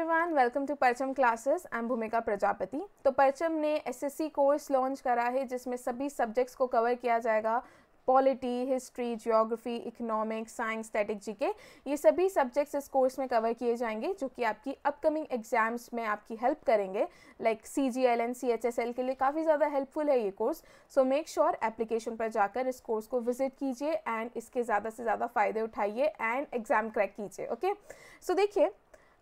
Everyone welcome to Parcham classes I am Bhumika Prajapati तो परचम ने एसएससी कोर्स लॉन्च करा है जिसमें सभी सब्जेक्ट्स को कवर किया जाएगा polity history geography economics science static G K ये सभी सब्जेक्ट्स इस कोर्स में कवर किए जाएंगे जो कि आपकी अपकमिंग एग्जाम्स में आपकी हेल्प करेंगे like C G L and C H S L के लिए काफ़ी ज़्यादा हेल्पफुल है ये course so make sure application पर जाकर इस कोर्स को विजिट कीजिए एंड इसके ज़्यादा से ज़्यादा फ़ायदे उठाइए एंड एग्ज़ाम क्रैक कीजिए ओके सो देखिए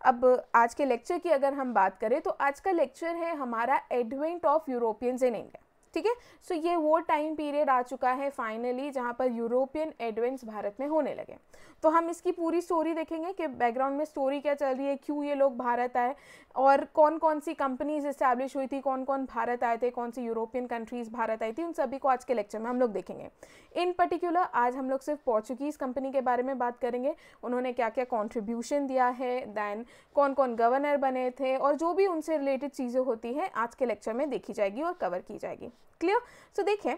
अब आज के लेक्चर की अगर हम बात करें तो आज का लेक्चर है हमारा advent of Europeans in India ठीक है सो ये वो टाइम पीरियड आ चुका है फाइनली जहाँ पर यूरोपियन एडवेंस भारत में होने लगे तो हम इसकी पूरी स्टोरी देखेंगे कि बैकग्राउंड में स्टोरी क्या चल रही है क्यों ये लोग भारत आए और कौन कौन सी कंपनीज इस्टेब्लिश हुई थी कौन कौन भारत आए थे कौन सी यूरोपियन कंट्रीज़ भारत आई थी उन सभी को आज के लेक्चर में हम लोग देखेंगे इन पर्टिकुलर आज हम लोग सिर्फ पोर्चुगीज़ कंपनी के बारे में बात करेंगे उन्होंने क्या क्या कॉन्ट्रीब्यूशन दिया है दैन कौन कौन गवर्नर बने थे और जो भी उनसे रिलेटेड चीज़ें होती हैं आज के लेक्चर में देखी जाएगी और कवर की जाएगी क्लियर सो देखें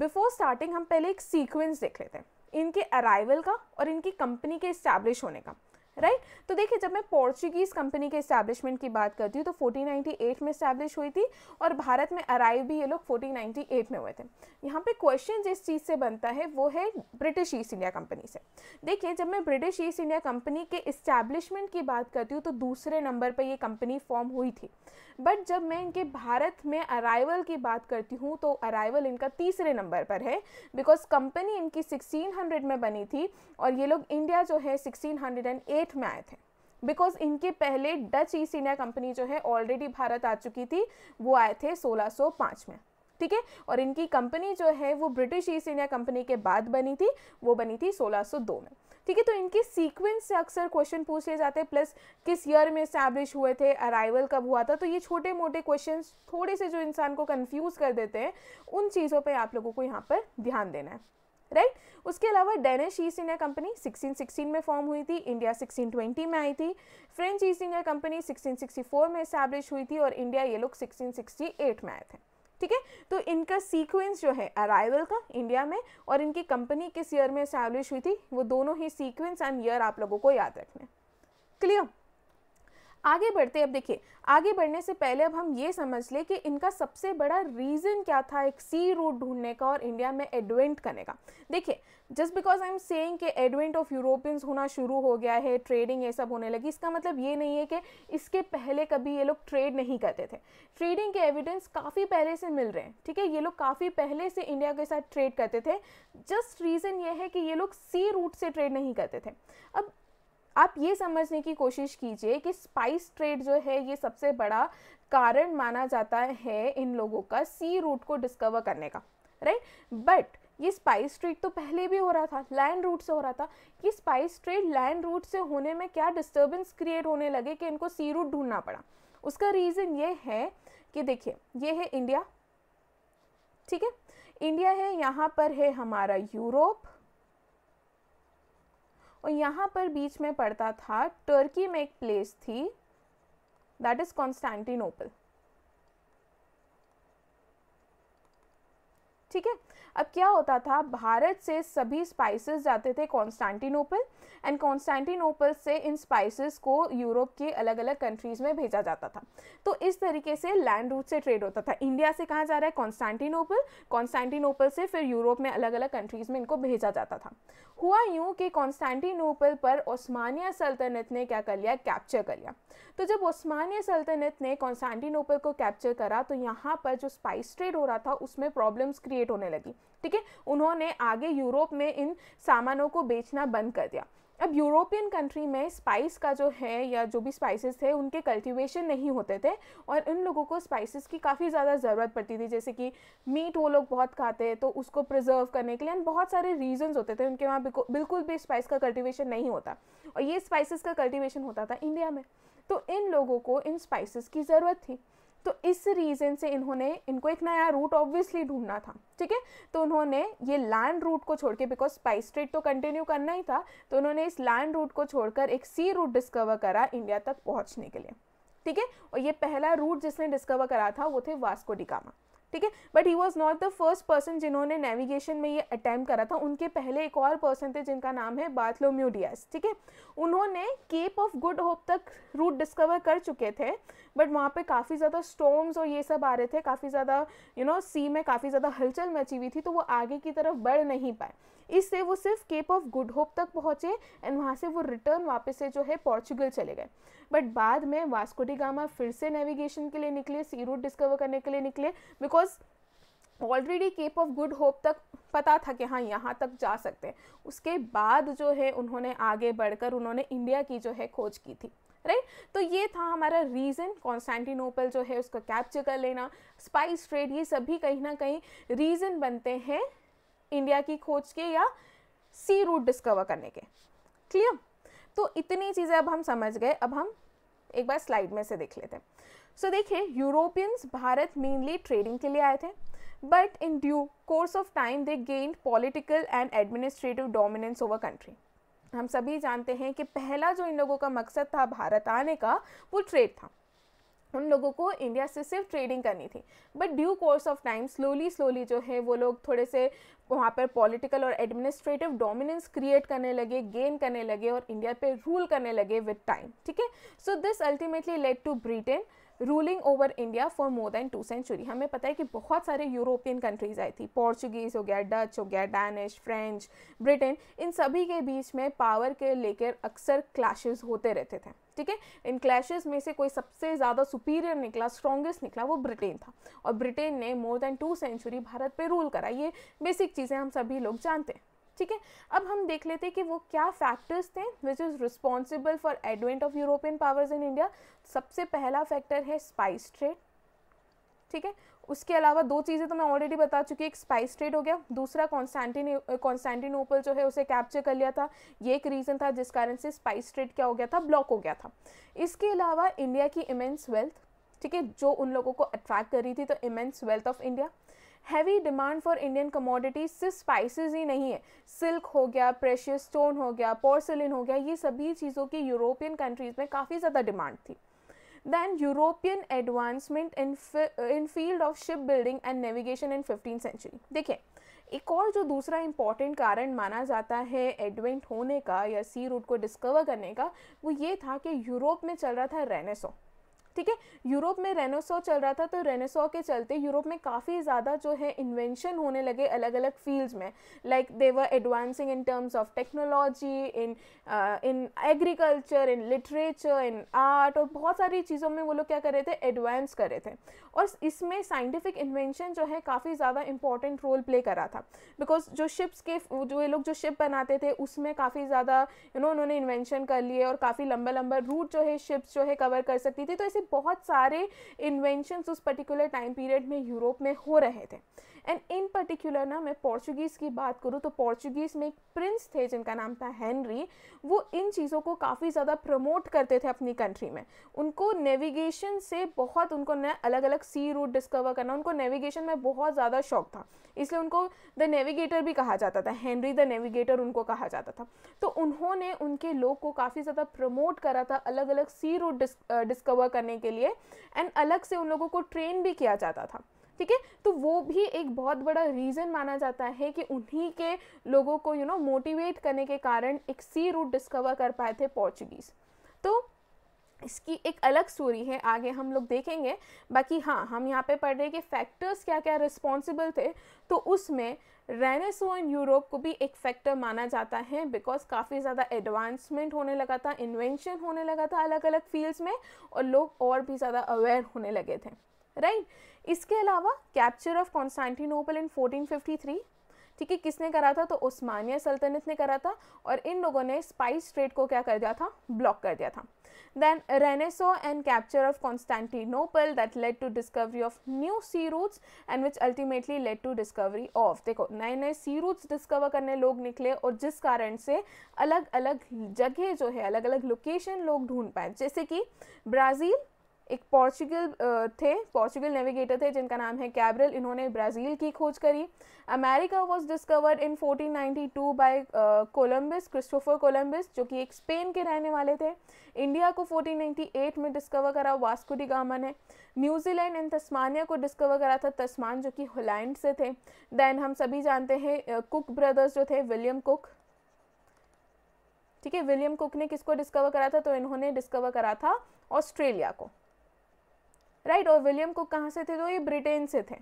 बिफोर स्टार्टिंग हम पहले एक सीक्वेंस देख लेते हैं इनके अराइवल का और इनकी कंपनी के इस्टेब्लिश होने का राइट तो देखिए जब मैं पोर्चुगीज़ कंपनी के इस्टेब्लिशमेंट की बात करती हूँ तो 1498 में इस्टेब्लिश हुई थी और भारत में अराइव भी ये लोग 1498 में हुए थे यहाँ पे क्वेश्चन जिस चीज़ से बनता है वो है ब्रिटिश ईस्ट इंडिया कंपनी से देखिए जब मैं ब्रिटिश ईस्ट इंडिया कंपनी के इस्टेब्लिशमेंट की बात करती हूँ तो दूसरे नंबर पर यह कंपनी फॉर्म हुई थी बट जब मैं इनके भारत में अराइवल की बात करती हूँ तो अराइवल इनका तीसरे नंबर पर है बिकॉज कंपनी इनकी सिक्सटीन में बनी थी और ये लोग इंडिया जो है सिक्सटीन एट में आए थे बिकॉज इनके पहले डच ईस्ट इंडिया कंपनी जो है ऑलरेडी भारत आ चुकी थी वो आए थे 1605 में ठीक है और इनकी कंपनी जो है वो ब्रिटिश ईस्ट इंडिया कंपनी के बाद बनी थी वो बनी थी 1602 में ठीक है तो इनके सीक्वेंस से अक्सर क्वेश्चन पूछ लिए जाते हैं प्लस किस ईयर में इस्टेब्लिश हुए थे अराइवल कब हुआ था तो ये छोटे मोटे क्वेश्चन थोड़े से जो इंसान को कन्फ्यूज़ कर देते हैं उन चीज़ों पर आप लोगों को यहाँ पर ध्यान देना है राइट उसके अलावा डेनिश ईस्ट इंडिया कंपनी 1616 में फॉर्म हुई थी इंडिया 1620 में आई थी फ्रेंच ईस्ट इंडिया कंपनी 1664 में इस्टेब्लिश हुई थी और इंडिया ये लोग 1668 में आए थे ठीक है तो इनका सीक्वेंस जो है अराइवल का इंडिया में और इनकी कंपनी किस ईयर में इस्टेब्लिश हुई थी वो दोनों ही सीक्वेंस एंड ईयर आप लोगों को याद रखना क्लियर आगे बढ़ते अब देखिए आगे बढ़ने से पहले अब हम ये समझ लें कि इनका सबसे बड़ा रीज़न क्या था एक सी रूट ढूंढने का और इंडिया में एडवेंट करने का देखिए just because I am saying कि एडवेंट ऑफ यूरोपियंस होना शुरू हो गया है ट्रेडिंग ये सब होने लगी इसका मतलब ये नहीं है कि इसके पहले कभी ये लोग ट्रेड नहीं करते थे ट्रेडिंग के एविडेंस काफ़ी पहले से मिल रहे हैं ठीक है ये लोग काफ़ी पहले से इंडिया के साथ ट्रेड करते थे जस्ट रीज़न ये है कि ये लोग सी रूट से ट्रेड नहीं करते थे अब आप ये समझने की कोशिश कीजिए कि स्पाइस ट्रेड जो है ये सबसे बड़ा कारण माना जाता है इन लोगों का सी रूट को डिस्कवर करने का राइट बट ये स्पाइस ट्रेड तो पहले भी हो रहा था लैंड रूट से हो रहा था कि स्पाइस ट्रेड लैंड रूट से होने में क्या डिस्टर्बेंस क्रिएट होने लगे कि इनको सी रूट ढूंढना पड़ा उसका रीज़न ये है कि देखिए ये है इंडिया ठीक है इंडिया है यहाँ पर है हमारा यूरोप और यहाँ पर बीच में पड़ता था टर्की में एक प्लेस थी दैट इज़ कॉन्स्टेंटिनोपल ठीक है अब क्या होता था भारत से सभी स्पाइसेस जाते थे कॉन्स्टांटिनोपल एंड कॉन्स्टांटिनोपल से इन स्पाइसेस को यूरोप के अलग अलग कंट्रीज़ में भेजा जाता था तो इस तरीके से लैंड रूट से ट्रेड होता था इंडिया से कहाँ जा रहा है कॉन्स्टांटिनोपल कॉन्स्टांटिनोपल से फिर यूरोप में अलग अलग कंट्रीज़ में इनको भेजा जाता था हुआ यूँ कि कॉन्स्टांटिनोपल पर ओस्मानिया सल्तनत ने क्या कर लिया कैप्चर कर लिया तो जब ओस्मानिया सल्तनत ने कॉन्स्टांटिनोपल को कैप्चर करा तो यहाँ पर जो स्पाइस ट्रेड हो रहा था उसमें प्रॉब्लम्स क्रिएट होने लगी ठीक है उन्होंने आगे यूरोप में इन सामानों को बेचना बंद कर दिया अब यूरोपियन कंट्री में स्पाइस का जो है या जो भी स्पाइसेस थे उनके कल्टीवेशन नहीं होते थे और इन लोगों को स्पाइसेस की काफ़ी ज़्यादा ज़रूरत पड़ती थी जैसे कि मीट वो लोग बहुत खाते हैं तो उसको प्रिजर्व करने के लिए बहुत सारे रीजंस होते थे उनके वहाँ बिल्कुल भी स्पाइस का कल्टिवेशन नहीं होता और ये स्पाइसिस का कल्टिवेशन होता था इंडिया में तो इन लोगों को इन स्पाइसिस की ज़रूरत थी तो इस रीज़न से इन्होंने इनको एक नया रूट ऑब्वियसली ढूंढना था ठीक है तो उन्होंने ये लैंड रूट को छोड़ के बिकॉज स्पाइस ट्रेड तो कंटिन्यू करना ही था तो उन्होंने इस लैंड रूट को छोड़कर एक सी रूट डिस्कवर करा इंडिया तक पहुँचने के लिए ठीक है और ये पहला रूट जिसने डिस्कवर करा था वो थे वास्को डिकामा ठीक है but he was not the first person जिन्होंने नेविगेशन में ये अटैम्प्ट करा था उनके पहले एक और पर्सन थे जिनका नाम है बार्थलोम्यू डियास ठीक है उन्होंने केप ऑफ गुड होप तक रूट डिस्कवर कर चुके थे बट वहाँ पे काफ़ी ज़्यादा स्टोम्स और ये सब आ रहे थे काफ़ी ज़्यादा यू नो सी में काफ़ी ज़्यादा हलचल मची हुई थी तो वो आगे की तरफ बढ़ नहीं पाए इससे वो सिर्फ केप ऑफ गुड होप तक पहुँचे एंड वहाँ से वो रिटर्न वापस से जो है पोर्चुगल चले गए बट बाद में वास्कोडी गामा फिर से नेविगेशन के लिए निकले सी रूट डिस्कवर करने के लिए निकले because already Cape of Good Hope तक पता था कि हाँ यहाँ तक जा सकते हैं उसके बाद जो है उन्होंने आगे बढ़कर उन्होंने इंडिया की जो है खोज की थी राइट तो ये था हमारा रीज़न कॉन्स्टेंटिनोपल जो है उसको कैप्चर कर लेना स्पाइस ट्रेड ये सभी कहीं ना कहीं रीज़न बनते हैं इंडिया की खोज के या सी रूट डिस्कवर करने के क्लियर तो इतनी चीज़ें अब हम समझ गए अब हम एक बार स्लाइड में से देख लेते हैं सो देखिए यूरोपियंस भारत मेनली ट्रेडिंग के लिए आए थे but in due course of time they gained political and administrative dominance over country हम सभी जानते हैं कि पहला जो इन लोगों का मकसद था भारत आने का वो ट्रेड था उन लोगों को इंडिया से सिर्फ ट्रेडिंग करनी थी but due course of time slowly slowly जो है वो लोग थोड़े से वहाँ पर पॉलिटिकल और एडमिनिस्ट्रेटिव डोमिनेंस क्रिएट करने लगे गेन करने लगे और इंडिया पे रूल करने लगे विद टाइम ठीक है so this ultimately led to Britain ruling over India for more than two century हमें पता है कि बहुत सारे यूरोपियन कंट्रीज़ आई थी पोर्चुगीज़ हो गया डच हो गया डैनिश फ्रेंच ब्रिटेन इन सभी के बीच में पावर के लेकर अक्सर क्लैशेज होते रहते थे ठीक है इन क्लैशेज़ में से कोई सबसे ज़्यादा सुपीरियर निकला स्ट्रॉन्गेस्ट निकला वो ब्रिटेन था और ब्रिटेन ने more than two century Bharat पे रूल करा ये बेसिक चीज़ें हम सभी लोग जानते हैं ठीक है अब हम देख लेते हैं कि वो क्या फैक्टर्स थे which is responsible for advent of European powers in India सबसे पहला फैक्टर है स्पाइस ट्रेड ठीक है उसके अलावा दो चीज़ें तो मैं ऑलरेडी बता चुकी एक स्पाइस ट्रेड हो गया दूसरा कॉन्स्टेंटिन कॉन्स्टेंटिनोपल जो है उसे कैप्चर कर लिया था ये एक रीज़न था जिस कारण से स्पाइस ट्रेड क्या हो गया था ब्लॉक हो गया था इसके अलावा इंडिया की इमेंस वेल्थ ठीक है जो उन लोगों को अट्रैक्ट कर रही थी तो immense wealth of India heavy demand for Indian commodities सिर्फ स्पाइसेस ही नहीं है सिल्क हो गया प्रेशियस स्टोन हो गया पोर्सलिन हो गया ये सभी चीज़ों की यूरोपियन कंट्रीज़ में काफ़ी ज़्यादा डिमांड थी then European advancement in in field of ship building and navigation in fifteen century देखिए एक और जो दूसरा इम्पॉर्टेंट कारण माना जाता है एडवेंट होने का या सी रूट को डिस्कवर करने का वो ये था कि यूरोप में चल रहा था रेनेसो ठीक है यूरोप में रेनोसो चल रहा था तो रेनोसो के चलते यूरोप में काफ़ी ज़्यादा जो है इन्वेंशन होने लगे अलग अलग फील्ड्स में like they were advancing in terms of technology in in agriculture in literature in art और बहुत सारी चीज़ों में वो लोग क्या कर रहे थे एडवांस कर रहे थे और इसमें साइंटिफिक इन्वेंशन जो है काफ़ी ज़्यादा इंपॉर्टेंट रोल प्ले करा था बिकॉज जो शिप्स के जो ये लोग जो शिप बनाते थे उसमें काफ़ी ज़्यादा यू नो उन्होंने इन्वेंशन कर लिए और काफ़ी लंबा लंबा रूट जो है शिप्स जो है कवर कर सकती थी तो ऐसे बहुत सारे इन्वेंशंस उस पर्टिकुलर टाइम पीरियड में यूरोप में हो रहे थे एंड इन पर्टिकुलर ना मैं पोर्चुगीज़ की बात करूँ तो पोर्चुगीज़ में एक प्रिंस थे जिनका नाम था हेनरी वो इन चीज़ों को काफ़ी ज़्यादा प्रमोट करते थे अपनी कंट्री में उनको नेविगेशन से बहुत उनको न अलग अलग सी रूट डिस्कवर करना उनको नेविगेशन में बहुत ज़्यादा शौक था इसलिए उनको द नेविगेटर भी कहा जाता था हेनरी द नेविगेटर उनको कहा जाता था तो उन्होंने उनके लोग को काफ़ी ज़्यादा प्रमोट करा था अलग अलग सी रूट डिस्कवर करने के लिए एंड अलग से उन लोगों को ट्रेन भी किया जाता था ठीक है तो वो भी एक बहुत बड़ा रीज़न माना जाता है कि उन्हीं के लोगों को यू नो मोटिवेट करने के कारण एक सी रूट डिस्कवर कर पाए थे पोर्चुगीज़ तो इसकी एक अलग स्टोरी है आगे हम लोग देखेंगे बाकी हाँ हम यहाँ पे पढ़ रहे हैं कि फैक्टर्स क्या क्या रिस्पॉन्सिबल थे तो उसमें रेनेसो इन यूरोप को भी एक फैक्टर माना जाता है बिकॉज काफ़ी ज़्यादा एडवांसमेंट होने लगा था इन्वेंशन होने लगा था अलग अलग फील्ड्स में और लोग और भी ज़्यादा अवेयर होने लगे थे राइट right? इसके अलावा कैप्चर ऑफ कॉन्स्टेंटिनोपल इन 1453 ठीक है किसने करा था तो ओस्मानिया सल्तनत ने करा था और इन लोगों ने स्पाइस ट्रेड को क्या कर दिया था ब्लॉक कर दिया था then renaissance and capture of Constantinople that led to discovery of new sea routes and which ultimately led to discovery of देखो नए नए सी रूट्स डिस्कवर करने लोग निकले और जिस कारण से अलग अलग जगह जो है अलग अलग लोकेशन लोग ढूंढ पाए जैसे कि ब्राज़ील एक पोर्चुगल थे पोर्चुगल नेविगेटर थे जिनका नाम है कैब्रल इन्होंने ब्राज़ील की खोज करी America was discovered in 1492 by Columbus Christopher Columbus जो कि एक स्पेन के रहने वाले थे इंडिया को 1498 में डिस्कवर करा वास्को डी गामा ने न्यूजीलैंड एंड तस्मानिया को डिस्कवर करा था तस्मान जो कि होलैंड से थे देन हम सभी जानते हैं कुक ब्रदर्स जो थे विलियम कुक ठीक है विलियम कुक ने किसको डिस्कवर करा था तो इन्होंने डिस्कवर करा था ऑस्ट्रेलिया को राइट और विलियम कुक कहाँ से थे तो ये ब्रिटेन से थे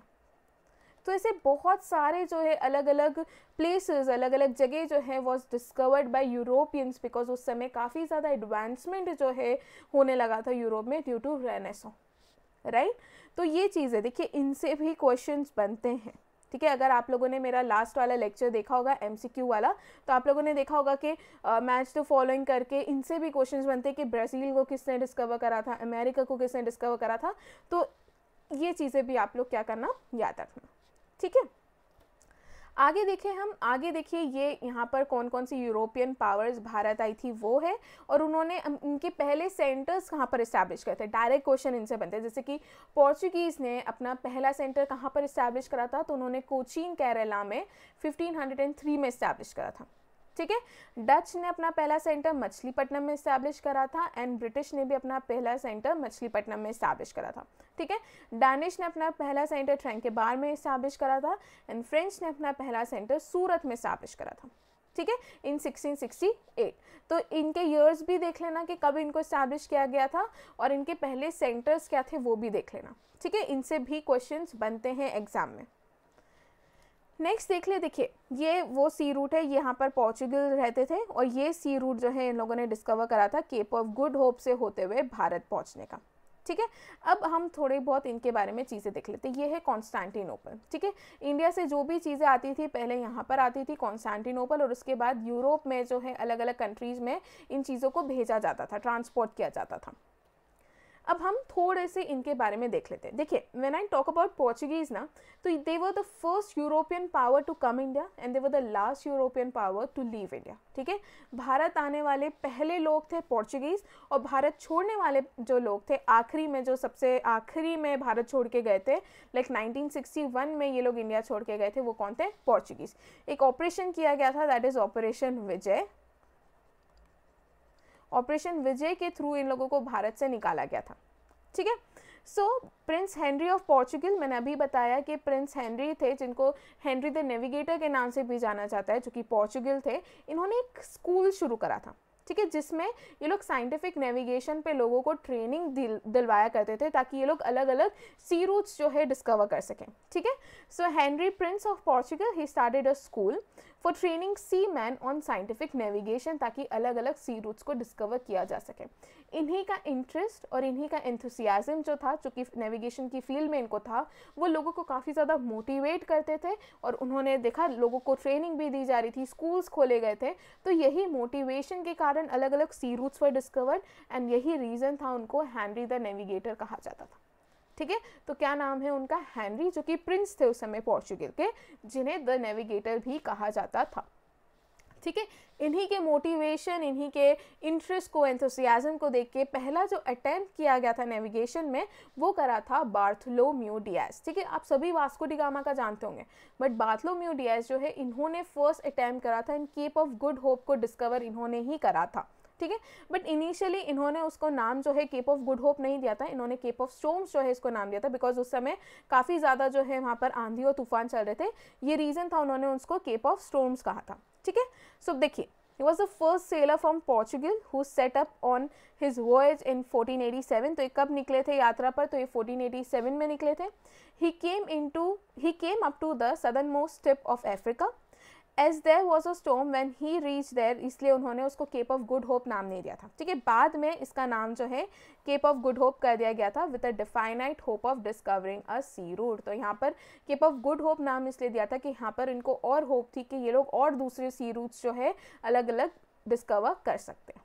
तो ऐसे बहुत सारे जो है अलग अलग प्लेसेस अलग अलग जगह जो है was discovered by Europeans because उस समय काफ़ी ज़्यादा एडवांसमेंट जो है होने लगा था यूरोप में ड्यू टू रेनेसो राइट तो ये चीज़ें देखिए इनसे भी क्वेश्चंस बनते हैं ठीक है अगर आप लोगों ने मेरा लास्ट वाला लेक्चर देखा होगा एम वाला तो आप लोगों ने देखा होगा कि मैच द फॉलोइंग करके इनसे भी क्वेश्चन बनते हैं कि ब्राज़ील को किसने डिस्कवर करा था अमेरिका को किसने डिस्कवर करा था तो ये चीज़ें भी आप लोग क्या करना याद रखना ठीक है आगे देखिए हम आगे देखिए ये यहाँ पर कौन कौन सी यूरोपियन पावर्स भारत आई थी वो है और उन्होंने इनके पहले सेंटर्स कहाँ पर इस्टेब्लिश करे थे डायरेक्ट क्वेश्चन इनसे बनते हैं जैसे कि पोर्चुगीज़ ने अपना पहला सेंटर कहाँ पर इस्टेब्लिश करा था तो उन्होंने कोचीन केरला में 1503 में इस्टेब्लिश करा था ठीक है डच ने अपना पहला सेंटर मछलीपट्टनम में स्टैब्लिश करा था एंड ब्रिटिश ने भी अपना पहला सेंटर मछलीपट्टनम में स्टैब्लिश करा था ठीक है डैनिश ने अपना पहला सेंटर ट्रेन के बार में स्टैब्लिश करा था एंड फ्रेंच ने अपना पहला सेंटर सूरत में स्टैब्लिश करा था ठीक है इन 1668 तो इनके ईयर्स भी देख लेना कि कब इनको स्टैब्लिश किया गया था और इनके पहले सेंटर्स क्या थे वो भी देख लेना ठीक है इनसे भी क्वेश्चंस बनते हैं एग्जाम में नेक्स्ट देख ले देखिए ये वो सी रूट है यहाँ पर पोर्चुगल रहते थे और ये सी रूट जो है इन लोगों ने डिस्कवर करा था केप ऑफ गुड होप से होते हुए भारत पहुँचने का ठीक है अब हम थोड़े बहुत इनके बारे में चीज़ें देख लेते हैं ये है कॉन्स्टेंटिनोपल ठीक है इंडिया से जो भी चीज़ें आती थी पहले यहाँ पर आती थी कॉन्स्टेंटिनोपल और उसके बाद यूरोप में जो है अलग अलग कंट्रीज़ में इन चीज़ों को भेजा जाता था ट्रांसपोर्ट किया जाता था अब हम थोड़े से इनके बारे में देख लेते हैं देखिए when I talk about Portuguese ना तो they were the first European power to come India and they were the last European power to leave India ठीक है भारत आने वाले पहले लोग थे पोर्चुगीज और भारत छोड़ने वाले जो लोग थे आखिरी में जो सबसे आखिरी में भारत छोड़ के गए थे लाइक सिक्सटी वन में ये लोग इंडिया छोड़ के गए थे वो कौन थे पोर्चुगीज एक ऑपरेशन किया गया था that is operation Vijay operation Vijay के थ्रू इन लोगों को भारत से निकाला गया था ठीक है so Prince Henry of Portugal मैंने अभी बताया कि प्रिंस हेनरी थे जिनको हेनरी द नेविगेटर के नाम से भी जाना जाता है जो कि पोर्चुगल थे इन्होंने एक स्कूल शुरू करा था ठीक है जिसमें ये लोग साइंटिफिक नेविगेशन पे लोगों को ट्रेनिंग दिल दिलवाया करते थे ताकि ये लोग अलग अलग सी रूट्स जो है डिस्कवर कर सकें ठीक है so Henry prince of Portugal he started a school for training seaman on scientific navigation ताकि अलग अलग सी रूट्स को डिस्कवर किया जा सके इन्हीं का इंटरेस्ट और इन्हीं का एंथुसियाज़म जो था चूँकि नेविगेशन की फील्ड में इनको था वो लोगों को काफ़ी ज़्यादा मोटिवेट करते थे और उन्होंने देखा लोगों को ट्रेनिंग भी दी जा रही थी स्कूल्स खोले गए थे तो यही मोटिवेशन के कारण अलग अलग sea routes were discovered and यही रीज़न था उनको हैंनरी द नेविगेटर कहा जाता था ठीक है तो क्या नाम है उनका हैनरी जो कि प्रिंस थे उस समय पोर्चुगल के जिन्हें द नेविगेटर भी कहा जाता था ठीक है इन्हीं के मोटिवेशन इन्हीं के इंटरेस्ट को एंथोसियाज़म को देख के पहला जो अटैम्प्ट किया गया था नेविगेशन में वो करा था बार्थलो डियाज ठीक है आप सभी वास्को डिगामा का जानते होंगे बट म्यू डियाज जो है इन्होंने फर्स्ट अटैम्प्ट करा था in Cape of Good Hope को डिस्कवर इन्होंने ही करा था ठीक है बट इनिशियली इन्होंने उसको नाम जो है केप ऑफ गुड होप नहीं दिया था इन्होंने केप ऑफ स्टोम्स जो है इसको नाम दिया था बिकॉज उस समय काफ़ी ज़्यादा जो है वहाँ पर आंधी और तूफान चल रहे थे ये रीज़न था उन्होंने उसको केप ऑफ स्टोम्स कहा था ठीक है सो देखिए he was the first sailor from Portugal who set up on his voyage in fourteen eighty seven तो ये कब निकले थे यात्रा पर तो ये फोर्टीन एटी सेवन में निकले थे he came in to he came up to the southern most step of Africa as there was a storm when he reach there इसलिए उन्होंने उसको केप ऑफ गुड होप नाम नहीं दिया था ठीक है बाद में इसका नाम जो है केप ऑफ गुड होप कर दिया गया था with a definite hope of discovering a sea route तो यहाँ पर केप ऑफ गुड होप नाम इसलिए दिया था कि यहाँ पर इनको और होप थी कि ये लोग और दूसरे सी रूट्स जो है अलग अलग डिस्कवर कर सकते हैं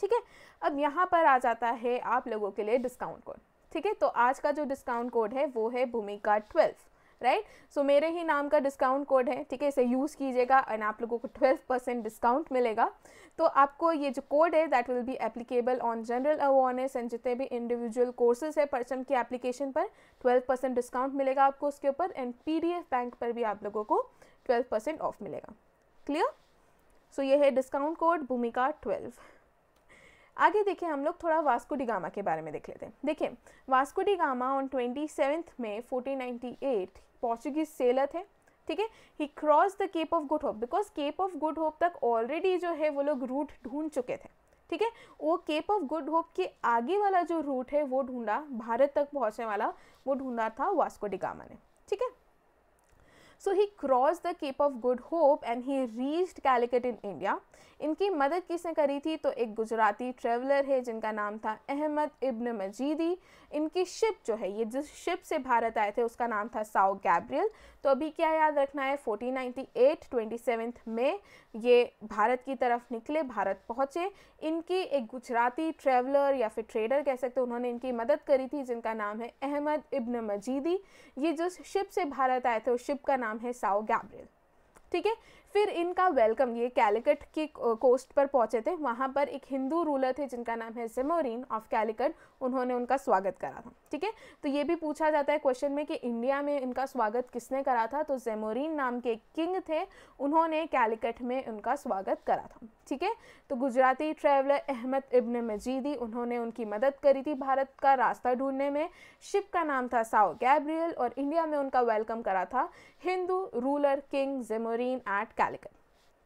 ठीक है अब यहाँ पर आ जाता है आप लोगों के लिए डिस्काउंट कोड ठीक है तो आज का जो डिस्काउंट कोड है वो है भूमिका ट्वेल्व राइट सो मेरे ही नाम का डिस्काउंट कोड है ठीक है इसे यूज़ कीजिएगा एंड आप लोगों को ट्वेल्व परसेंट डिस्काउंट मिलेगा तो आपको ये जो कोड है that will be applicable on general awareness and जितने भी इंडिविजुअल कोर्सेज है परचम की एप्लीकेशन पर ट्वेल्व परसेंट डिस्काउंट मिलेगा आपको उसके ऊपर एंड पी बैंक पर भी आप लोगों को ट्वेल्व परसेंट ऑफ मिलेगा क्लियर सो so, ये है डिस्काउंट कोड भूमिका ट्वेल्व आगे देखिए हम लोग थोड़ा वास्को डिगामा के बारे में देख लेते हैं देखिए Vasco da Gama on twenty seventh में fourteen ninety eight Portuguese sailor थे ठीक है he cross the Cape of Good Hope because Cape of Good Hope तक ऑलरेडी जो है वो लोग रूट ढूंढ चुके थे ठीक है वो केप ऑफ गुड होप के आगे वाला जो रूट है वो ढूंढा भारत तक पहुंचने वाला वो ढूंढा था वास्को डिगामा ने ठीक है so he cross the Cape of Good Hope and he reached Calicut in India इनकी मदद किसने करी थी तो एक गुजराती ट्रेवलर है जिनका नाम था अहमद इब्न मजीदी इनकी शिप जो है ये जिस शिप से भारत आए थे उसका नाम था साओ गैब्रियल तो अभी क्या याद रखना है 1498 27 में ये भारत की तरफ निकले भारत पहुँचे इनकी एक गुजराती ट्रेवलर या फिर ट्रेडर कह सकते उन्होंने इनकी मदद करी थी जिनका नाम है अहमद इब्न मजीदी ये जिस शिप से भारत आए थे उस शिप का नाम नाम है साओ गैब्रियल ठीक है फिर इनका वेलकम ये कैलिकट के कोस्ट पर पहुंचे थे वहाँ पर एक हिंदू रूलर थे जिनका नाम है जेमोरिन ऑफ कैलिकट उन्होंने उनका स्वागत करा था ठीक है तो ये भी पूछा जाता है क्वेश्चन में कि इंडिया में इनका स्वागत किसने करा था तो जेमोरिन नाम के किंग थे उन्होंने कैलिकट में उनका स्वागत करा था ठीक है तो Gujarati traveller Ahmad ibn Majid उन्होंने उनकी मदद करी थी भारत का रास्ता ढूंढने में शिप का नाम था साओ गैब्रियल और इंडिया में उनका वेलकम करा था Hindu ruler king Zamorin at Calicut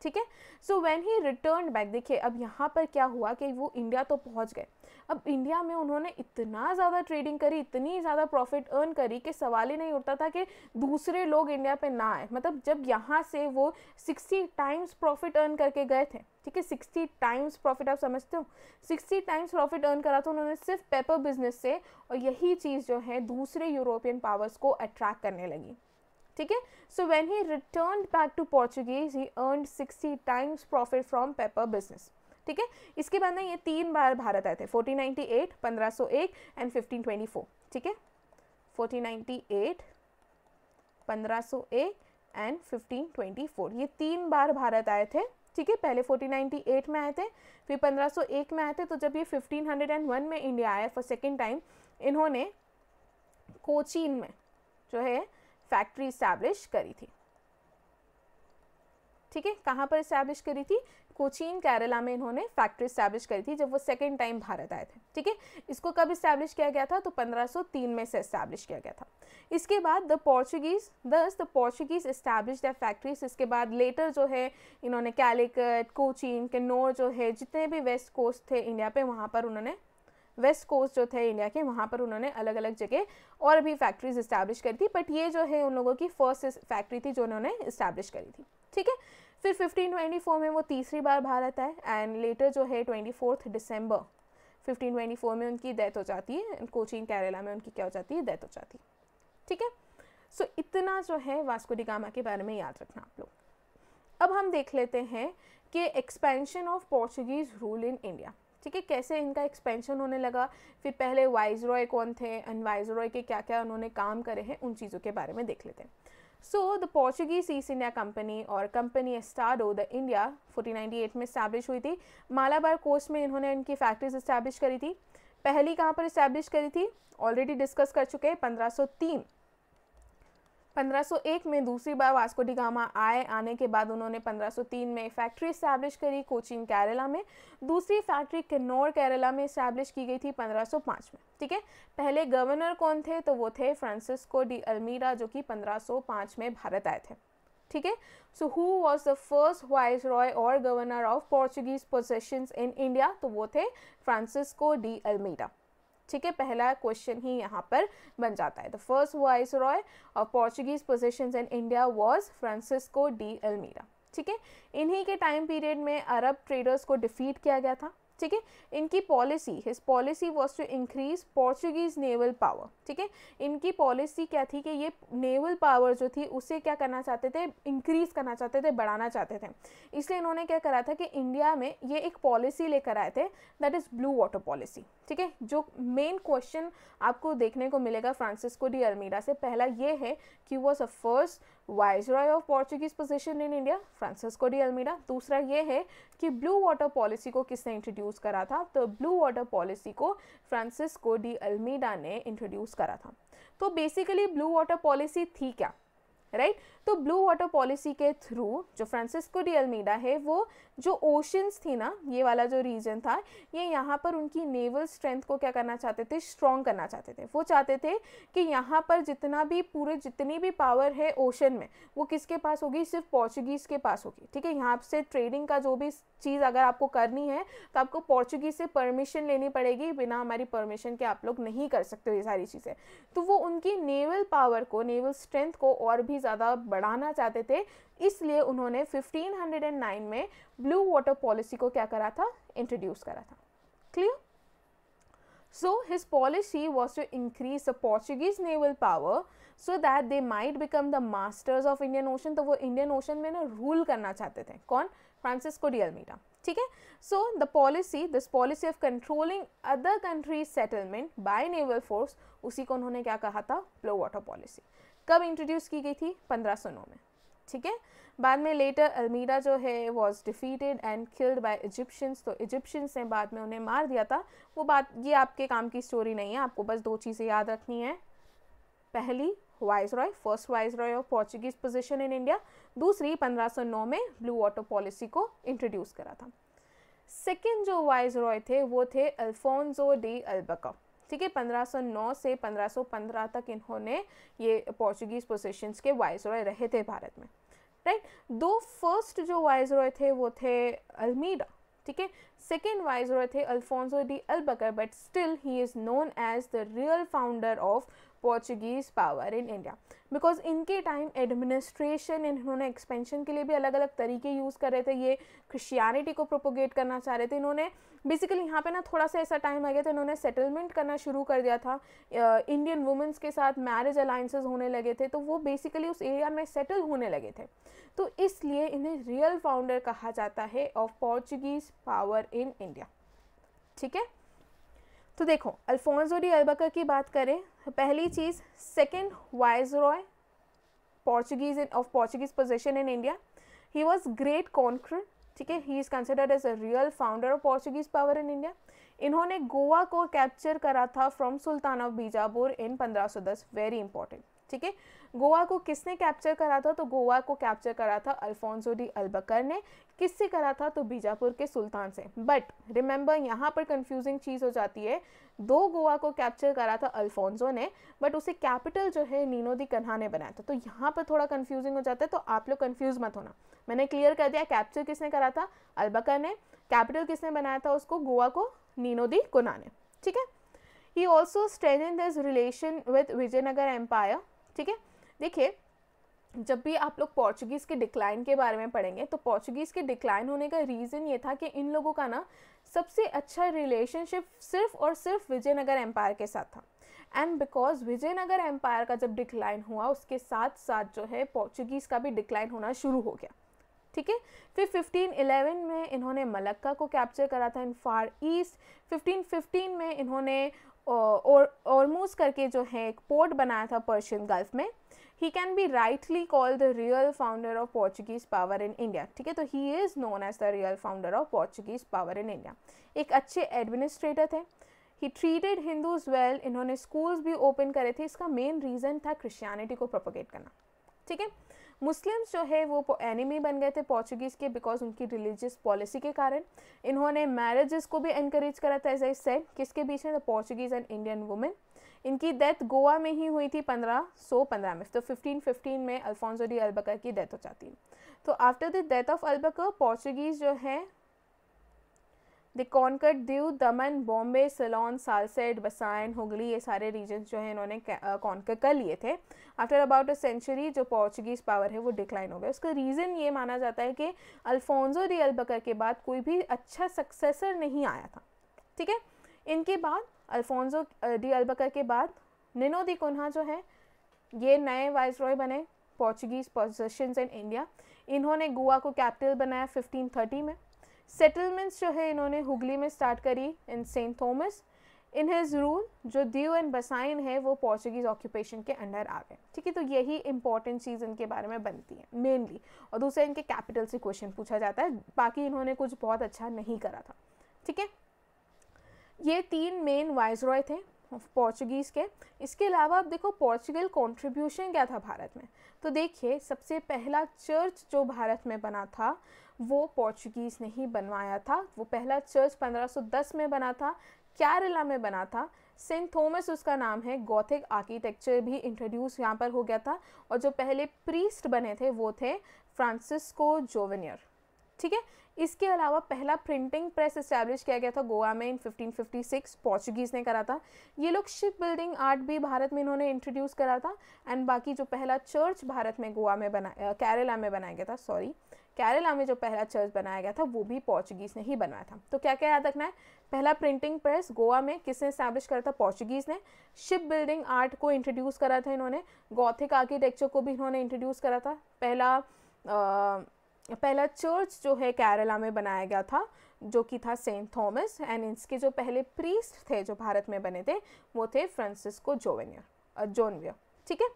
ठीक है so when he return back देखिए अब यहाँ पर क्या हुआ कि वो इंडिया तो पहुँच गए अब इंडिया में उन्होंने इतना ज़्यादा ट्रेडिंग करी इतनी ज़्यादा प्रॉफिट अर्न करी कि सवाल ही नहीं उठता था कि दूसरे लोग इंडिया पे ना आए मतलब जब यहाँ से वो सिक्सटी टाइम्स प्रॉफिट अर्न करके गए थे ठीक है सिक्सटी टाइम्स प्रॉफिट आप समझते हो सिक्सटी टाइम्स प्रॉफिट अर्न करा था उन्होंने सिर्फ पेपर बिजनेस से और यही चीज़ जो है दूसरे यूरोपियन पावर्स को अट्रैक्ट करने लगी ठीक है so when he return back to Portuguese he earn sixty times profit from pepper business ठीक है इसके बाद ना ये तीन बार भारत आए थे 1498, 1501 एक एंड फिफ्टीन ट्वेंटी फोर ठीक है 1498, 1501 एंड 1524 ये तीन बार भारत आए थे ठीक है पहले 1498 में आए थे फिर 1501 में आए थे तो जब ये 1501 में इंडिया आया फॉर सेकेंड टाइम इन्होंने कोचीन में जो है फैक्ट्री इस्टेब्लिश करी थी ठीक है कहाँ पर इस्टेब्लिश करी थी कोचीन केरला में इन्होंने फैक्ट्री स्टैब्लिश करी थी जब वो सेकेंड टाइम भारत आए थे ठीक है इसको कब इस्टेब्लिश किया गया था तो 1503 में से स्टैब्लिश किया गया था इसके बाद the Portuguese this the Portuguese establish the factories इसके बाद लेटर जो है इन्होंने कैलिकट कोचीन किन्नौर जो है जितने भी वेस्ट कोस्ट थे इंडिया पे वहाँ पर उन्होंने वेस्ट कोस्ट जो थे इंडिया के वहाँ पर उन्होंने अलग अलग जगह और भी फैक्ट्रीज इस्टैब्लिश करी थी बट ये जो है उन लोगों की फर्स्ट फैक्ट्री थी जो उन्होंने इस्टैब्लिश करी थी ठीक है फिर 1524 में वो तीसरी बार भारत आए एंड लेटर जो है ट्वेंटी फोर्थ डिसम्बर 1524 में उनकी डेथ हो जाती है कोचिन केरला में उनकी क्या हो जाती है डेथ हो जाती है ठीक है सो इतना जो है वास्को डिगामा के बारे में याद रखना आप लोग अब हम देख लेते हैं कि expansion of Portuguese rule in India ठीक है कैसे इनका एक्सपेंशन होने लगा फिर पहले वाइज रॉय कौन थे एंड वाइज रॉय के क्या क्या उन्होंने काम करे हैं उन चीज़ों के बारे में देख लेते हैं so the Portuguese East India company और कंपनी एस्टाडो द इंडिया 1498 में इस्टेब्लिश हुई थी मालाबार कोस्ट में इन्होंने इनकी फैक्ट्रीज इस्टेब्लिश करी थी पहली कहाँ पर इस्टेब्लिश करी थी ऑलरेडी डिस्कस कर चुके हैं 1503 1501 में दूसरी बार वास्को डिगामा आए आने के बाद उन्होंने 1503 में फैक्ट्री स्टैब्लिश करी कोचिन केरला में दूसरी फैक्ट्री किन्नौर केरला में स्टैब्लिश की गई थी 1505 में ठीक है पहले गवर्नर कौन थे तो वो थे फ्रांसिस्को डी अल्मीरा जो कि 1505 में भारत आए थे ठीक है so who was the first viceroy और governor of Portuguese possession in India तो वो थे फ्रांसिस्को डी अल्मीरा ठीक है पहला क्वेश्चन ही यहाँ पर बन जाता है the first viceroy of Portuguese position in India was Francisco de Almeida ठीक है इन्हीं के टाइम पीरियड में अरब ट्रेडर्स को डिफीट किया गया था ठीक है इनकी policy his policy was to increase Portuguese naval power ठीक है इनकी पॉलिसी क्या थी कि ये नेवल पावर जो थी उसे क्या करना चाहते थे इंक्रीज करना चाहते थे बढ़ाना चाहते थे इसलिए इन्होंने क्या करा था कि इंडिया में ये एक पॉलिसी लेकर आए थे that is blue water policy ठीक है जो मेन क्वेश्चन आपको देखने को मिलेगा फ्रांसिस्को डी अल्मीरा से पहला ये है कि was a first viceroy of Portuguese position in India Francisco de Almeida दूसरा ये है कि ब्लू वाटर पॉलिसी को किसने इंट्रोड्यूस करा था तो ब्लू वाटर पॉलिसी को फ्रांसिस्को डी अल्मीडा ने इंट्रोड्यूस करा था तो बेसिकली ब्लू वाटर पॉलिसी थी क्या राइट तो ब्लू वाटर पॉलिसी के थ्रू जो फ्रांसिस्को डी अल्मीडा है वो जो ओशंस थी ना ये वाला जो रीजन था ये यहाँ पर उनकी नेवल स्ट्रेंथ को क्या करना चाहते थे स्ट्रॉन्ग करना चाहते थे वो चाहते थे कि यहाँ पर जितना भी पूरे जितनी भी पावर है ओशन में वो किसके पास होगी सिर्फ पोर्चुगीज़ के पास होगी ठीक है यहाँ से ट्रेडिंग का जो भी चीज़ अगर आपको करनी है तो आपको पोर्चुगीज से परमिशन लेनी पड़ेगी बिना हमारी परमिशन के आप लोग नहीं कर सकते हो ये सारी चीज़ें तो वो उनकी नेवल पावर को नेवल स्ट्रेंथ को और भी ज़्यादा बढ़ाना चाहते थे इसलिए उन्होंने 1509 में ब्लू वाटर पॉलिसी को क्या करा था इंट्रोड्यूस करा था clear so his policy was to increase the Portuguese naval power so that they might become the masters of Indian Ocean तो वो इंडियन ओशन में ना रूल करना चाहते थे कौन फ्रांसिस्को डी ठीक है so the policy this policy of controlling other countries settlement by naval force उसी को उन्होंने क्या कहा था ब्लो वाटर पॉलिसी कब इंट्रोड्यूस की गई थी नौ में ठीक है बाद में लेटर अलमीरा जो है was defeated and killed by Egyptians तो इजिप्शियंस ने बाद में उन्हें मार दिया था वो बात ये आपके काम की स्टोरी नहीं है आपको बस दो चीज़ें याद रखनी है पहली viceroy first viceroy of Portuguese position in India दूसरी 1509 में ब्लू वाटर पॉलिसी को इंट्रोड्यूस करा था सेकेंड जो वाइस रॉय थे वो थे अल्फोंजो डी अल्बका ठीक है 1509 से 1515 तक इन्होंने ये पोर्चुगीज़ पोजिशंस के वाइस रॉय रहे थे भारत में राइट दो फर्स्ट जो वाइस रॉय थे वो थे अल्मीडा ठीक है सेकेंड वाइस रॉय थे Alfonso de Albuquerque but still he is known as the real founder of Portuguese power in India because इनके टाइम एडमिनिस्ट्रेशन इन्होंने एक्सपेंशन के लिए भी अलग अलग तरीके यूज़ कर रहे थे ये क्रिश्चियनिटी को प्रोपोगेट करना चाह रहे थे इन्होंने बेसिकली यहाँ पे ना थोड़ा सा ऐसा टाइम आ गया था इन्होंने सेटलमेंट करना शुरू कर दिया था इंडियन वुमेंस के साथ मैरिज अलाइंसेज होने लगे थे तो वो बेसिकली उस एरिया में सेटल होने लगे थे तो इसलिए इन्हें रियल फाउंडर कहा जाता है of Portuguese power in India ठीक है तो देखो अल्फोंसो डी अल्बकर की बात करें पहली चीज़ second viceroy Portuguese of Portuguese position in India he was great conqueror ठीक है he is considered as a real founder of Portuguese power in India इन्होंने गोवा को कैप्चर करा था from sultan of Bijapur in पंद्रह सौ दस वेरी इंपॉर्टेंट ठीक है गोवा को किसने कैप्चर करा था तो गोवा को कैप्चर करा था अल्फोंसो डी अल्बकर ने किससे करा था तो बीजापुर के सुल्तान से बट रिमेंबर यहाँ पर कंफ्यूजिंग चीज़ हो जाती है दो गोवा को कैप्चर करा था अल्फोंसो ने बट उसे कैपिटल जो है नीनो दी कन्हा ने बनाया था तो यहाँ पर थोड़ा कन्फ्यूजिंग हो जाता है तो आप लोग कन्फ्यूज मत होना मैंने क्लियर कर दिया कैप्चर किसने करा था अल्बकर ने कैपिटल किसने बनाया था उसको गोवा को नीनो दी कुन्हा ने ठीक है he also in this relation with Vijayanagara empire ठीक है देखिए जब भी आप लोग पोर्चुगीज़ के डिक्लाइन के बारे में पढ़ेंगे तो पोर्चुगीज़ के डिक्लाइन होने का रीज़न ये था कि इन लोगों का ना सबसे अच्छा रिलेशनशिप सिर्फ और सिर्फ विजयनगर एम्पायर के साथ था एंड बिकॉज विजयनगर एम्पायर का जब डिक्लाइन हुआ उसके साथ साथ जो है पोर्चुगीज़ का भी डिक्लाइन होना शुरू हो गया ठीक है फिर 1511 में इन्होंने मलक्का को कैप्चर करा था इन फार ईस्ट 1515 में इन्होंने और करके जो है एक पोर्ट बनाया था पर्शियन गल्फ में he can be rightly called the real founder of Portuguese power in India ठीक है तो he is known as the real founder of Portuguese power in India एक अच्छे एडमिनिस्ट्रेटर थे ही ट्रीटेड हिंदूज वेल इन्होंने schools भी open करे थे इसका मेन रीज़न था क्रिश्चियनिटी को प्रोपोगेट करना ठीक है मुस्लिम्स जो है वो एनिमी बन गए थे पोर्चुगीज़ के बिकॉज उनकी रिलीजियस पॉलिसी के कारण इन्होंने मैरिजेस को भी इनक्रेज करा था एज ए सेड किसके बीच में the Portuguese and Indian women इनकी डेथ गोवा में ही हुई थी पंद्रह सौ पंद्रह में तो फिफ्टीन फिफ्टीन में अल्फोंसो डी अल्बकर की डेथ हो जाती है तो after the death of Albuquerque Portuguese जो है द कॉन्कट दीव दमन बॉम्बे सलोन सालसेट बसाइन हुगली ये सारे रीजन्स जो है इन्होंने कॉन्कर कर लिए थे आफ्टर अबाउट अ सेंचुरी जो पोर्चुगीज़ पावर है वो डिक्लाइन हो गया उसका रीज़न ये माना जाता है कि अल्फोंजो डी अल्बकर के बाद कोई भी अच्छा सक्सेसर नहीं आया था ठीक है इनके बाद अल्फोंसो डी अल्बकर के बाद निनो दी कोन्हा जो है ये नए वाइस रॉय बने पोर्चुगीज पोजेशंस इन इंडिया इन्होंने गोवा को कैपिटल बनाया 1530 में सेटलमेंट्स जो है इन्होंने हुगली में स्टार्ट करी in saint Thomas in his rule जो दीव एंड बसाइन है वो पोर्चुगीज़ ऑक्यूपेशन के अंडर आ गए ठीक है तो यही इंपॉर्टेंट चीज़ इनके बारे में बनती है मेनली और दूसरा इनके कैपिटल से क्वेश्चन पूछा जाता है बाकी इन्होंने कुछ बहुत अच्छा नहीं करा था ठीक है ये तीन मेन रॉय थे पोर्चुगीज़ के इसके अलावा अब देखो पोर्चुगल कंट्रीब्यूशन क्या था भारत में तो देखिए सबसे पहला चर्च जो भारत में बना था वो पोर्चुगीज़ ने ही बनवाया था वो पहला चर्च 1510 में बना था कैरला में बना था सेंट थॉमस उसका नाम है गौथिक आर्किटेक्चर भी इंट्रोड्यूस यहाँ पर हो गया था और जो पहले प्रीस्ट बने थे वो थे फ्रांसिस्को जोवेनियर ठीक है इसके अलावा पहला प्रिंटिंग प्रेस इस्टेब्लिश किया गया था गोवा में इन 1556 पोर्चुगीज़ ने करा था ये लोग शिप बिल्डिंग आर्ट भी भारत में इन्होंने इंट्रोड्यूस करा था एंड बाकी जो पहला चर्च भारत में गोवा में बना केरला में बनाया गया था सॉरी केरला में जो पहला चर्च बनाया गया था वो भी पोर्चुगीज़ ने ही बनाया था तो क्या क्या याद रखना है पहला प्रिंटिंग प्रेस गोवा में किसने इस्टेब्लिश करा था पोर्चुगीज़ ने शिप बिल्डिंग आर्ट को इंट्रोड्यूस करा था इन्होंने गौथिक आर्किटेक्चर को भी इन्होंने इंट्रोड्यूस करा था पहला आ, पहला चर्च जो है केरला में बनाया गया था जो कि था सेंट थॉमस एंड इसके जो पहले प्रीस्ट थे जो भारत में बने थे वो थे फ्रांसिस्को जोवेनियर जोनवियर ठीक है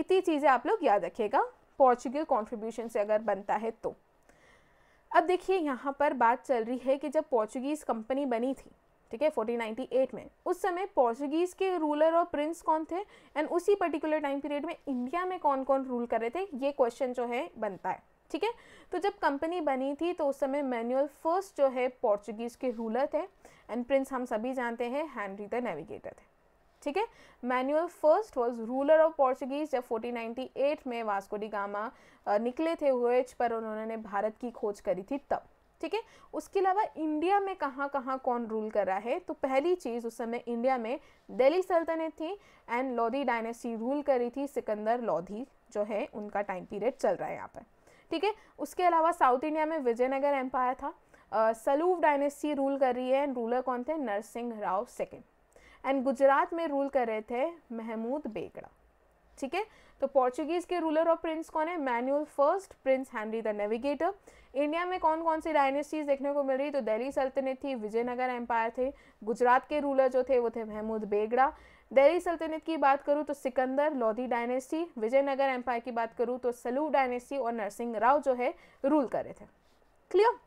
इतनी चीज़ें आप लोग याद रखिएगा पोर्चुगल कॉन्ट्रीब्यूशन से अगर बनता है तो अब देखिए यहाँ पर बात चल रही है कि जब पोर्चुगीज़ कंपनी बनी थी ठीक है 1498 में उस समय पोर्चुगीज़ के रूलर और प्रिंस कौन थे एंड उसी पर्टिकुलर टाइम पीरियड में इंडिया में कौन कौन रूल कर रहे थे ये क्वेश्चन जो है बनता है ठीक है तो जब कंपनी बनी थी तो उस समय मैनुअल फर्स्ट जो है पोर्चुगीज़ के रूलर थे एंड प्रिंस हम सभी जानते हैं हैंनरी द नेविगेटर थे ठीक है Manuel first was ruler of Portuguese जब 1498 में वास्को डी गामा निकले थे ओएच पर उन्होंने भारत की खोज करी थी तब ठीक है उसके अलावा इंडिया में कहाँ कहाँ कौन रूल कर रहा है तो पहली चीज़ उस समय इंडिया में दिल्ली सल्तनत थी एंड लोधी डायनेस्टी रूल कर रही थी सिकंदर लोधी जो है उनका टाइम पीरियड चल रहा है यहाँ पर ठीक है उसके अलावा साउथ इंडिया में विजयनगर एम्पायर था सलूव डायनेस्टी रूल कर रही है एंड रूलर कौन थे नरसिंह राव सेकेंड एंड गुजरात में रूल कर रहे थे महमूद बेगड़ा ठीक है तो पोर्चुगीज़ के रूलर और प्रिंस कौन है Manuel first prince Henry the navigator India में कौन कौन सी डायनेस्टीज देखने को मिल रही तो दिल्ली सल्तनत थी विजयनगर एम्पायर थे गुजरात के रूलर जो थे वो थे महमूद बेगड़ा दिल्ली सल्तनत की बात करूँ तो सिकंदर लोधी डायनेस्टी विजयनगर एम्पायर की बात करूँ तो सलू डायनेस्टी और नरसिंह राव जो है रूल कर रहे थे क्लियर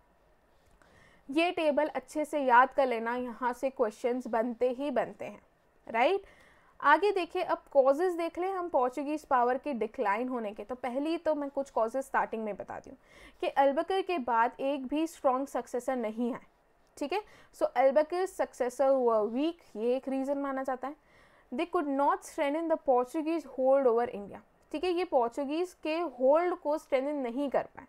ये टेबल अच्छे से याद कर लेना यहाँ से क्वेश्चंस बनते ही बनते हैं राइट आगे देखिए अब कॉजेज़ देख लें हम पोर्चुगीज़ पावर के डिक्लाइन होने के तो पहली तो मैं कुछ कॉजेज़ स्टार्टिंग में बता दूँ कि अल्बकर के बाद एक भी स्ट्रॉन्ग सक्सेसर नहीं आए ठीक है सो अलबकर अल्बकर सक्सेसर हुआ वीक ये एक रीज़न माना जाता है they could not strengthen the Portuguese hold over India ठीक है ये पोर्चुगीज के होल्ड को स्ट्रेंथन नहीं कर पाए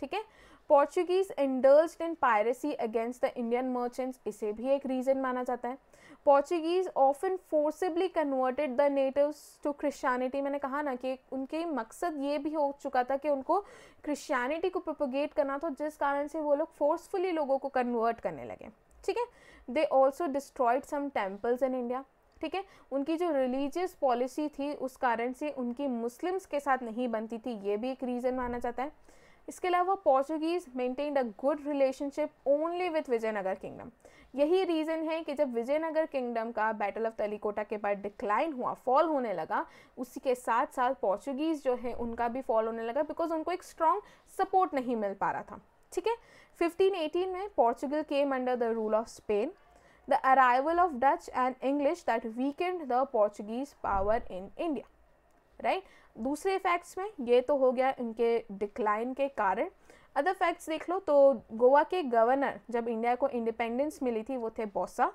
ठीक है Portuguese indulged in piracy against the Indian merchants इसे भी एक रीज़न माना जाता है Portuguese often forcibly converted the natives to Christianity मैंने कहा ना कि उनके मकसद ये भी हो चुका था कि उनको क्रिश्चियनिटी को प्रोपोगेट करना था जिस कारण से वो लोग फोर्सफुली लोगों को कन्वर्ट करने लगे ठीक है they also destroyed some temples in India ठीक है उनकी जो रिलीजियस पॉलिसी थी उस कारण से उनकी मुस्लिम्स के साथ नहीं बनती थी ये भी एक रीज़न माना जाता है इसके अलावा Portuguese maintained a good relationship only with Vijayanagara kingdom यही रीज़न है कि जब विजयनगर किंगडम का बैटल ऑफ तलीकोटा के बाद डिक्लाइन हुआ फॉल होने लगा उसी के साथ साथ पोर्चुगीज़ जो है उनका भी फॉल होने लगा बिकॉज उनको एक स्ट्रॉन्ग सपोर्ट नहीं मिल पा रहा था ठीक है 1518 में Portugal came under the rule of Spain the arrival of Dutch and English that weakened the Portuguese power in India. right? दूसरे facts में ये तो हो गया इनके decline के कारण अदर फैक्ट्स देख लो तो गोवा के गवर्नर जब इंडिया को इंडिपेंडेंस मिली थी वो थे बोसा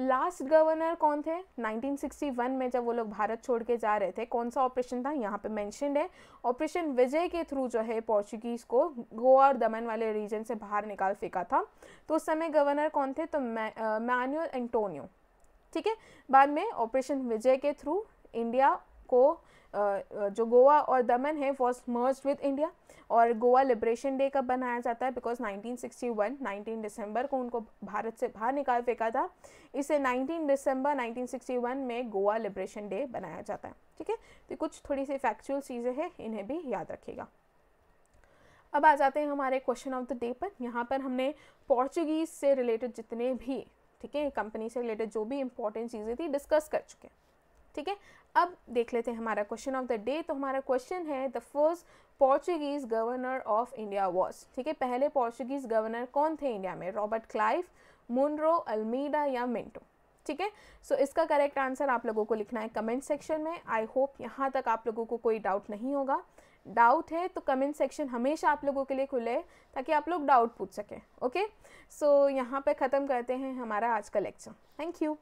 लास्ट गवर्नर कौन थे 1961 में जब वो लोग भारत छोड़ के जा रहे थे कौन सा ऑपरेशन था यहाँ पे मैंशनड है ऑपरेशन विजय के थ्रू जो है पोर्चुगीज़ को गोवा और दमन वाले रीजन से बाहर निकाल फेंका था तो उस समय गवर्नर कौन थे तो मैनुअल एंटोनियो ठीक है बाद में ऑपरेशन विजय के थ्रू इंडिया को जो गोवा और दमन है वॉज मर्ज विद इंडिया और गोवा लिबरेशन डे कब बनाया जाता है बिकॉज 1961 19 दिसंबर को उनको भारत से बाहर निकाल फेंका था इसे 19 दिसंबर 1961 में गोवा लिबरेशन डे बनाया जाता है ठीक है तो कुछ थोड़ी सी फैक्चुअल चीज़ें हैं इन्हें भी याद रखिएगा अब आ जाते हैं हमारे क्वेश्चन ऑफ द डे पर यहाँ पर हमने पोर्चुगीज से रिलेटेड जितने भी ठीक है कंपनी से रिलेटेड जो भी इंपॉर्टेंट चीज़ें थी डिस्कस कर चुके हैं ठीक है अब देख लेते हैं हमारा क्वेश्चन ऑफ द डे तो हमारा क्वेश्चन है the first Portuguese governor of India was ठीक है पहले पोर्चुगीज़ गवर्नर कौन थे इंडिया में रॉबर्ट क्लाइव मुनरो अल्मीडा या मिंटो ठीक है सो इसका करेक्ट आंसर आप लोगों को लिखना है कमेंट सेक्शन में आई होप यहाँ तक आप लोगों को कोई डाउट नहीं होगा डाउट है तो कमेंट सेक्शन हमेशा आप लोगों के लिए खुले है ताकि आप लोग डाउट पूछ सकें ओके सो यहाँ पे ख़त्म करते हैं हमारा आज का लेक्चर थैंक यू